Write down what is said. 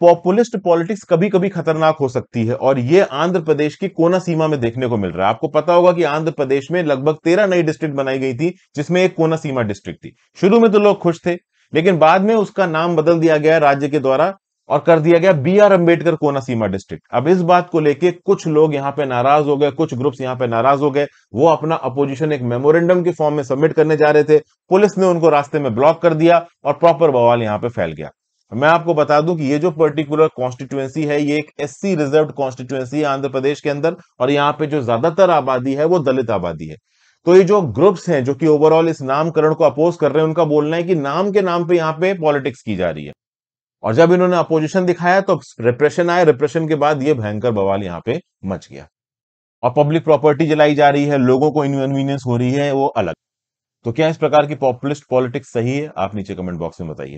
populist politics कभी कभी खतरनाक हो सकती है और ये आंध्र प्रदेश की कोना सीमा में देखने को मिल रहा है आपको पता होगा कि आंध्र प्रदेश में लगभग तेरह नई डिस्ट्रिक्ट बनाई गई थी जिसमें एक कोना सीमा डिस्ट्रिक्ट थी शुरू में तो लोग खुश थे लेकिन बाद में उसका नाम बदल दिया गया राज्य के द्वारा और कर दिया गया बी आर अम्बेडकर कोना सीमा डिस्ट्रिक्ट अब इस बात को लेके कुछ लोग यहाँ पे नाराज हो गए कुछ ग्रुप्स यहाँ पे नाराज हो गए वो अपना अपोजिशन एक मेमोरेंडम के फॉर्म में सबमिट करने जा रहे थे पुलिस ने उनको रास्ते में ब्लॉक कर दिया और प्रॉपर बवाल यहाँ पे फैल गया मैं आपको बता दूं कि ये जो पर्टिकुलर कॉन्स्टिट्यूएंसी है ये एक एससी रिजर्व कॉन्स्टिट्यूएंसी है आंध्र प्रदेश के अंदर और यहाँ पे जो ज्यादातर आबादी है वो दलित आबादी है तो ये जो ग्रुप्स हैं जो कि ओवरऑल इस नामकरण को अपोज कर रहे हैं उनका बोलना है कि नाम के नाम पे यहाँ पे पॉलिटिक्स की जा रही है और जब इन्होंने अपोजिशन दिखाया तो रिप्रेशन आया रिप्रेशन के बाद ये भयंकर बवाल यहाँ पे मच गया और पब्लिक प्रॉपर्टी जलाई जा रही है लोगों को इनकन्वीनियंस हो रही है वो अलग तो क्या इस प्रकार की पॉपुलिस्ट पॉलिटिक्स सही है आप नीचे कमेंट बॉक्स में बताइए